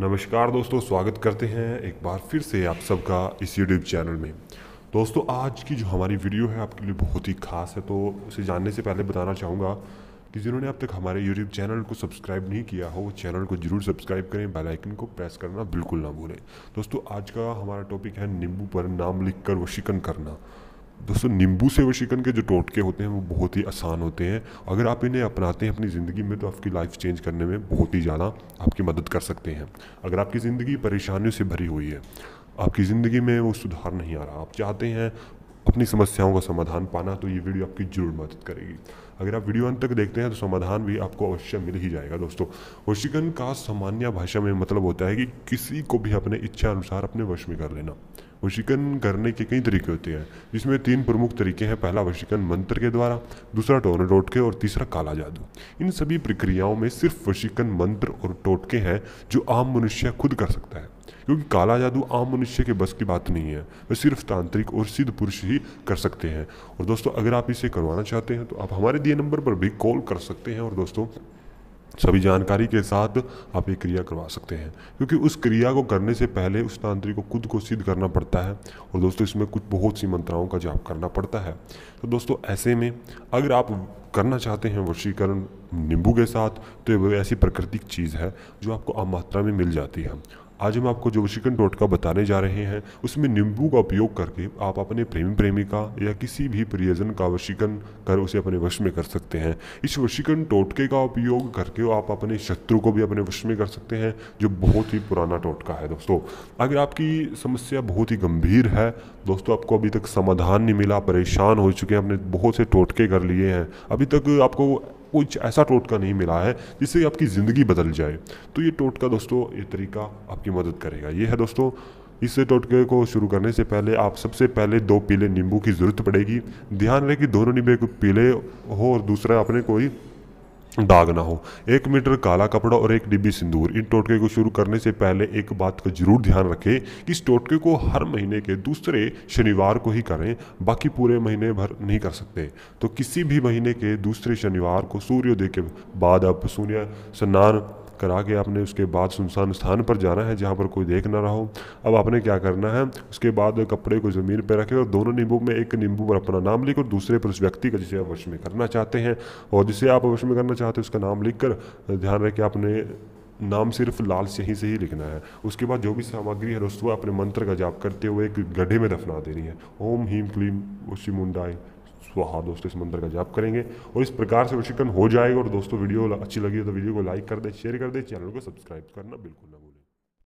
नमस्कार दोस्तों स्वागत करते हैं एक बार फिर से आप सबका इस यूट्यूब चैनल में दोस्तों आज की जो हमारी वीडियो है आपके लिए बहुत ही खास है तो उसे जानने से पहले बताना चाहूँगा कि जिन्होंने अब तक हमारे यूट्यूब चैनल को सब्सक्राइब नहीं किया हो वो चैनल को जरूर सब्सक्राइब करें बेल आइकन को प्रेस करना बिल्कुल ना भूलें दोस्तों आज का हमारा टॉपिक है नींबू पर नाम लिख कर शिकन करना दोस्तों नींबू से वशीकरण के जो टोटके होते हैं वो बहुत ही आसान होते हैं अगर आप इन्हें अपनाते हैं अपनी ज़िंदगी में तो आपकी लाइफ चेंज करने में बहुत ही ज़्यादा आपकी मदद कर सकते हैं अगर आपकी ज़िंदगी परेशानियों से भरी हुई है आपकी ज़िंदगी में वो सुधार नहीं आ रहा आप चाहते हैं अपनी समस्याओं का समाधान पाना तो ये वीडियो आपकी जरूर मदद करेगी अगर आप वीडियो अंत तक देखते हैं तो समाधान भी आपको अवश्य मिल ही जाएगा दोस्तों वशीकरण का सामान्य भाषा में मतलब होता है कि किसी को भी अपने इच्छा अनुसार अपने वश में कर लेना वशीकरण करने के कई तरीके होते हैं जिसमें तीन प्रमुख तरीके हैं पहला वशीकरण मंत्र के द्वारा दूसरा टोन टोटके और तीसरा काला जादू इन सभी प्रक्रियाओं में सिर्फ वशीकरण मंत्र और टोटके हैं जो आम मनुष्य खुद कर सकता है क्योंकि काला जादू आम मनुष्य के बस की बात नहीं है वह सिर्फ तांत्रिक और सिद्ध पुरुष ही कर सकते हैं और दोस्तों अगर आप इसे करवाना चाहते हैं तो आप हमारे दिए नंबर पर भी कॉल कर सकते हैं और दोस्तों सभी जानकारी के साथ आप ये क्रिया करवा सकते हैं क्योंकि उस क्रिया को करने से पहले उस तांत्रिक को खुद को सिद्ध करना पड़ता है और दोस्तों इसमें कुछ बहुत सी मंत्राओं का जाप करना पड़ता है तो दोस्तों ऐसे में अगर आप करना चाहते हैं वशीकरण नींबू के साथ तो ये ऐसी प्राकृतिक चीज़ है जो आपको आम मात्रा में मिल जाती है आज हम आपको जो चिकन टोटका बताने जा रहे हैं उसमें नींबू का उपयोग करके आप अपने प्रेमी प्रेमिका या किसी भी प्रियजन का वशीकरण कर उसे अपने वश में कर सकते हैं इस वशीकरण टोटके का उपयोग करके आप अपने शत्रु को भी अपने वश में कर सकते हैं जो बहुत ही पुराना टोटका है दोस्तों अगर आपकी समस्या बहुत ही गंभीर है दोस्तों आपको अभी तक समाधान नहीं मिला परेशान हो चुके हैं अपने बहुत से टोटके कर लिए हैं अभी तक आपको कुछ ऐसा टोटका नहीं मिला है जिससे आपकी ज़िंदगी बदल जाए तो ये टोटका दोस्तों ये तरीका आपकी मदद करेगा ये है दोस्तों इस टोटके को शुरू करने से पहले आप सबसे पहले दो पीले नींबू की ज़रूरत पड़ेगी ध्यान रहे कि दोनों नींबू पीले हो और दूसरा अपने कोई दाग ना हो एक मीटर काला कपड़ा और एक डिब्बी सिंदूर इन टोटके को शुरू करने से पहले एक बात का जरूर ध्यान रखें कि इस टोटके को हर महीने के दूसरे शनिवार को ही करें बाकी पूरे महीने भर नहीं कर सकते तो किसी भी महीने के दूसरे शनिवार को सूर्योदय के बाद आप सूर्य स्नान करा के आपने उसके बाद सुनसान स्थान पर जाना है जहाँ पर कोई देख ना रहा हो अब आपने क्या करना है उसके बाद कपड़े को ज़मीन पर रखे और दोनों नींबू में एक नींबू पर अपना नाम लिख और दूसरे पर उस व्यक्ति का जिसे आप वश में करना चाहते हैं और जिसे आप वश में करना चाहते हैं उसका नाम लिख कर ध्यान रखें आपने नाम सिर्फ लाल स्याही से ही लिखना है उसके बाद जो भी सामग्री है दोस्तों अपने मंत्र का जाप करते हुए एक गड्ढे में दफना देनी है ओम हीम क्लीम उशी मुंडाई स्वाहा दोस्तों इस मंत्र का जाप करेंगे और इस प्रकार से वशीकरण हो जाएगा और दोस्तों वीडियो अच्छी लगी तो वीडियो को लाइक कर दे शेयर कर दे चैनल को सब्सक्राइब करना बिल्कुल ना भूलें